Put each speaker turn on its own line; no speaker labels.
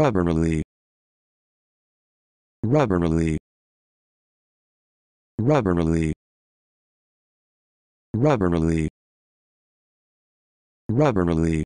rubberly rubberly rubberly rubberly rubberly